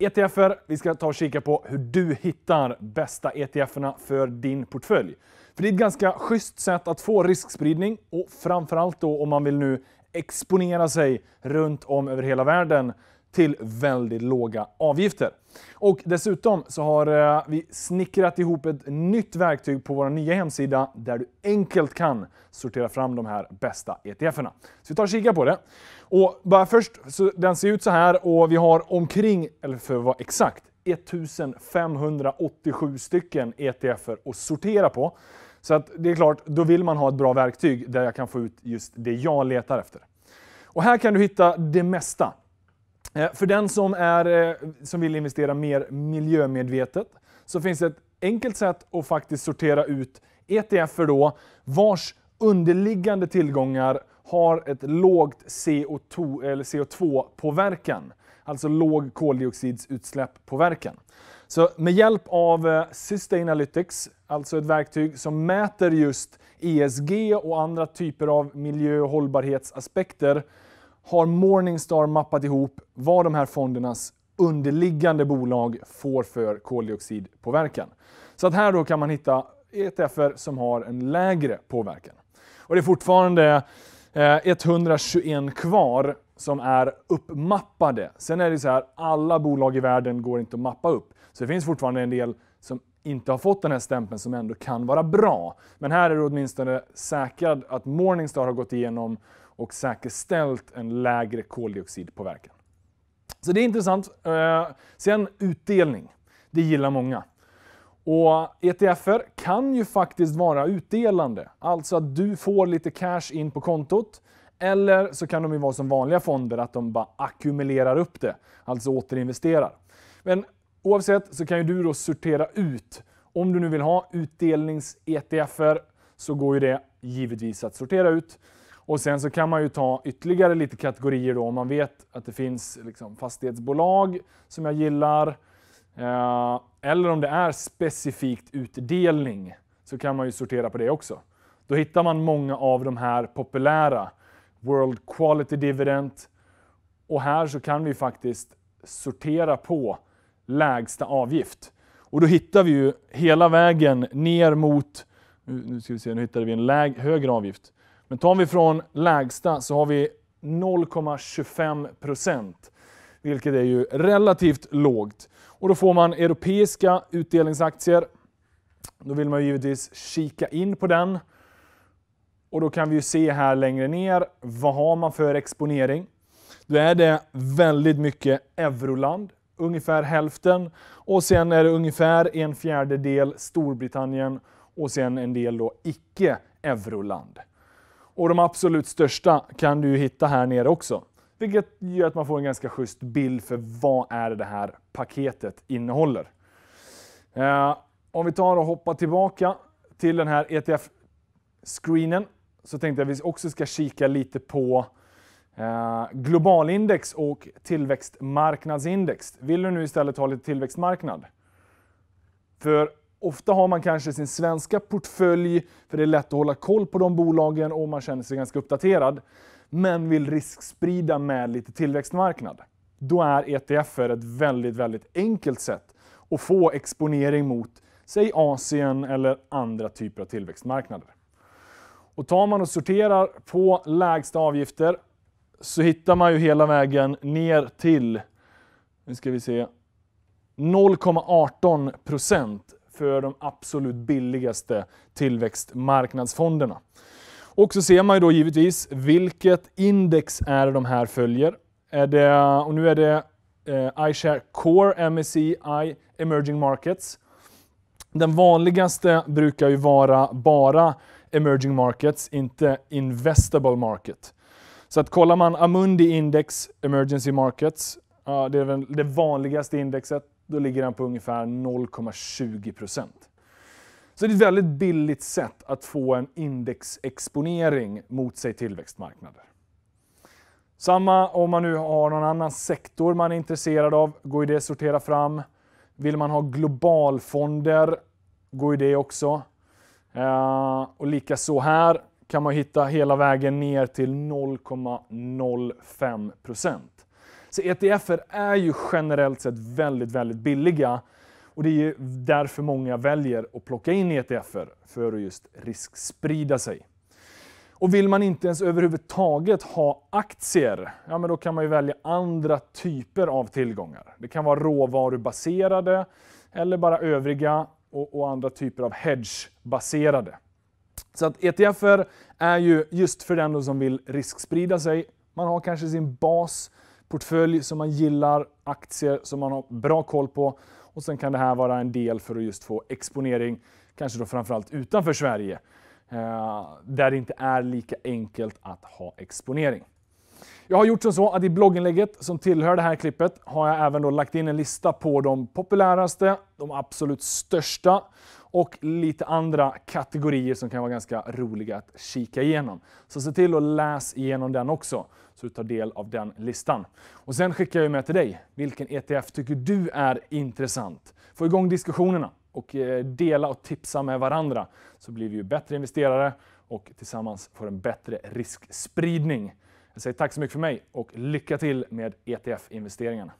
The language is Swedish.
ETFer, vi ska ta och kika på hur du hittar bästa ETFerna för din portfölj. För det är ett ganska schysst sätt att få riskspridning och framförallt då om man vill nu exponera sig runt om över hela världen till väldigt låga avgifter. Och dessutom så har eh, vi snickrat ihop ett nytt verktyg på vår nya hemsida där du enkelt kan sortera fram de här bästa ETFerna. Så vi tar och kikar på det. Och bara först, så den ser ut så här och vi har omkring, eller för att vara exakt, 1587 stycken ETFer att sortera på. Så att det är klart, då vill man ha ett bra verktyg där jag kan få ut just det jag letar efter. Och här kan du hitta det mesta. Eh, för den som, är, eh, som vill investera mer miljömedvetet så finns det ett enkelt sätt att faktiskt sortera ut ETFer då, vars underliggande tillgångar har ett lågt CO2-påverkan. Alltså låg koldioxidutsläpp-påverkan. Så med hjälp av eh, Sustainalytics, alltså ett verktyg som mäter just ESG och andra typer av miljö och hållbarhetsaspekter har Morningstar mappat ihop vad de här fondernas underliggande bolag får för koldioxidpåverkan. Så att här då kan man hitta ETFer som har en lägre påverkan. Och det är fortfarande 121 eh, kvar som är uppmappade. Sen är det så här, alla bolag i världen går inte att mappa upp. Så det finns fortfarande en del som inte har fått den här stämpeln som ändå kan vara bra. Men här är du åtminstone säkrad att Morningstar har gått igenom och säkerställt en lägre koldioxidpåverkan. Så det är intressant. Eh, sen utdelning. Det gillar många. Och ETFer kan ju faktiskt vara utdelande, alltså att du får lite cash in på kontot. Eller så kan de ju vara som vanliga fonder, att de bara ackumulerar upp det, alltså återinvesterar. Men Oavsett så kan ju du då sortera ut. Om du nu vill ha utdelnings-ETFer så går ju det givetvis att sortera ut. Och sen så kan man ju ta ytterligare lite kategorier då om man vet att det finns liksom fastighetsbolag som jag gillar. Eh, eller om det är specifikt utdelning så kan man ju sortera på det också. Då hittar man många av de här populära. World Quality Dividend. Och här så kan vi faktiskt sortera på lägsta avgift. Och då hittar vi ju hela vägen ner mot, nu ska vi se, nu hittade vi en läg, högre avgift. Men tar vi från lägsta så har vi 0,25 procent, vilket är ju relativt lågt. Och då får man europeiska utdelningsaktier. Då vill man ju givetvis kika in på den. Och då kan vi ju se här längre ner, vad har man för exponering? Då är det väldigt mycket euroland ungefär hälften. Och sen är det ungefär en fjärdedel Storbritannien och sen en del då icke-euroland. Och de absolut största kan du hitta här nere också. Vilket gör att man får en ganska schysst bild för vad är det här paketet innehåller. Eh, om vi tar och hoppar tillbaka till den här ETF-screenen så tänkte jag att vi också ska kika lite på Eh, globalindex och tillväxtmarknadsindex. Vill du nu istället ha lite tillväxtmarknad? För ofta har man kanske sin svenska portfölj, för det är lätt att hålla koll på de bolagen och man känner sig ganska uppdaterad. Men vill risksprida med lite tillväxtmarknad. Då är ETFer ett väldigt, väldigt enkelt sätt att få exponering mot, säg Asien eller andra typer av tillväxtmarknader. Och tar man och sorterar på lägsta avgifter så hittar man ju hela vägen ner till, nu ska vi se, 0,18 procent för de absolut billigaste tillväxtmarknadsfonderna. Och så ser man ju då givetvis vilket index är de här följer. Är det, och nu är det eh, iShare Core MSCI Emerging Markets. Den vanligaste brukar ju vara bara Emerging Markets, inte Investable Market. Så att kollar man Amundi Index Emergency Markets, ja, det är det vanligaste indexet, då ligger den på ungefär 0,20 procent. Så det är ett väldigt billigt sätt att få en indexexponering mot sig tillväxtmarknader. Samma om man nu har någon annan sektor man är intresserad av, går ju det att sortera fram. Vill man ha globalfonder, går ju det också. Eh, och likaså här, kan man hitta hela vägen ner till 0,05 Så ETFer är ju generellt sett väldigt, väldigt billiga och det är ju därför många väljer att plocka in ETFer för att just risksprida sig. Och vill man inte ens överhuvudtaget ha aktier, ja men då kan man ju välja andra typer av tillgångar. Det kan vara råvarubaserade eller bara övriga och, och andra typer av hedgebaserade. Så att ETFer är ju just för den som vill risksprida sig. Man har kanske sin basportfölj som man gillar, aktier som man har bra koll på. Och sen kan det här vara en del för att just få exponering, kanske då framförallt utanför Sverige. Eh, där det inte är lika enkelt att ha exponering. Jag har gjort som så att i blogginlägget som tillhör det här klippet har jag även då lagt in en lista på de populäraste, de absolut största och lite andra kategorier som kan vara ganska roliga att kika igenom. Så se till att läsa igenom den också, så du tar del av den listan. Och sen skickar jag med till dig, vilken ETF tycker du är intressant? Få igång diskussionerna och eh, dela och tipsa med varandra så blir vi ju bättre investerare och tillsammans får en bättre riskspridning. Jag säger tack så mycket för mig och lycka till med ETF-investeringarna.